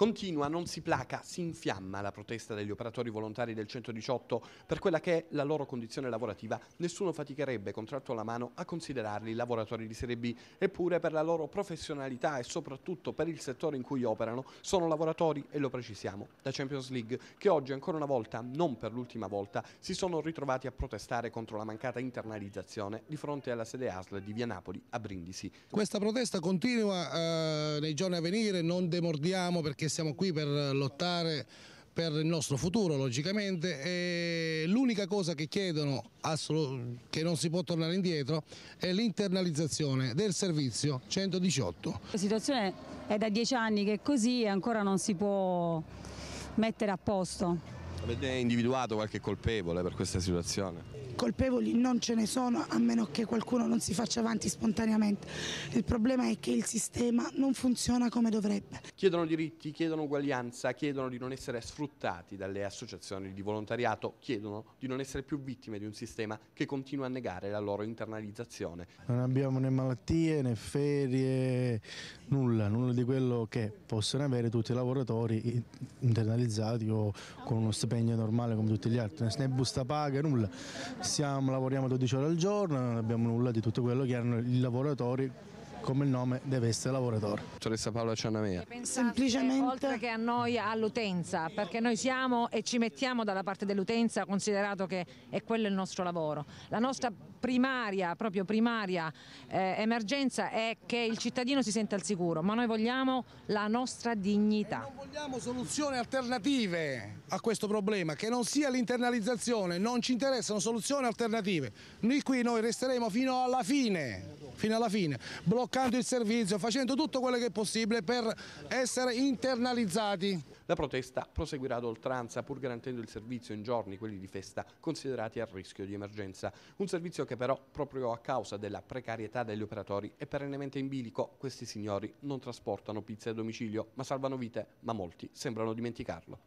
Continua, non si placa, si infiamma la protesta degli operatori volontari del 118 per quella che è la loro condizione lavorativa. Nessuno faticherebbe, contratto alla mano, a considerarli lavoratori di Serie B, eppure per la loro professionalità e soprattutto per il settore in cui operano sono lavoratori, e lo precisiamo, da Champions League, che oggi ancora una volta, non per l'ultima volta, si sono ritrovati a protestare contro la mancata internalizzazione di fronte alla sede ASL di Via Napoli a Brindisi. Questa protesta continua eh, nei giorni a venire, non demordiamo perché siamo qui per lottare per il nostro futuro logicamente e l'unica cosa che chiedono che non si può tornare indietro è l'internalizzazione del servizio 118. La situazione è da dieci anni che è così e ancora non si può mettere a posto. Avete individuato qualche colpevole per questa situazione? colpevoli non ce ne sono a meno che qualcuno non si faccia avanti spontaneamente. Il problema è che il sistema non funziona come dovrebbe. Chiedono diritti, chiedono uguaglianza, chiedono di non essere sfruttati dalle associazioni di volontariato, chiedono di non essere più vittime di un sistema che continua a negare la loro internalizzazione. Non abbiamo né malattie né ferie, nulla, nulla di quello che possono avere tutti i lavoratori internalizzati o con uno stipendio normale come tutti gli altri, né busta paga, nulla siamo, lavoriamo 12 ore al giorno, non abbiamo nulla di tutto quello che hanno i lavoratori come il nome deve essere lavoratore. Dottoressa Paola Cianamea. Semplicemente oltre che a noi all'utenza, perché noi siamo e ci mettiamo dalla parte dell'utenza considerato che è quello il nostro lavoro. La nostra primaria, proprio primaria eh, emergenza è che il cittadino si senta al sicuro, ma noi vogliamo la nostra dignità. E non vogliamo soluzioni alternative a questo problema, che non sia l'internalizzazione, non ci interessano soluzioni alternative. Noi qui noi resteremo fino alla fine, fino alla fine, bloccati bloccando il servizio, facendo tutto quello che è possibile per essere internalizzati. La protesta proseguirà ad oltranza pur garantendo il servizio in giorni, quelli di festa, considerati a rischio di emergenza. Un servizio che però, proprio a causa della precarietà degli operatori, è perennemente in bilico. Questi signori non trasportano pizze a domicilio, ma salvano vite, ma molti sembrano dimenticarlo.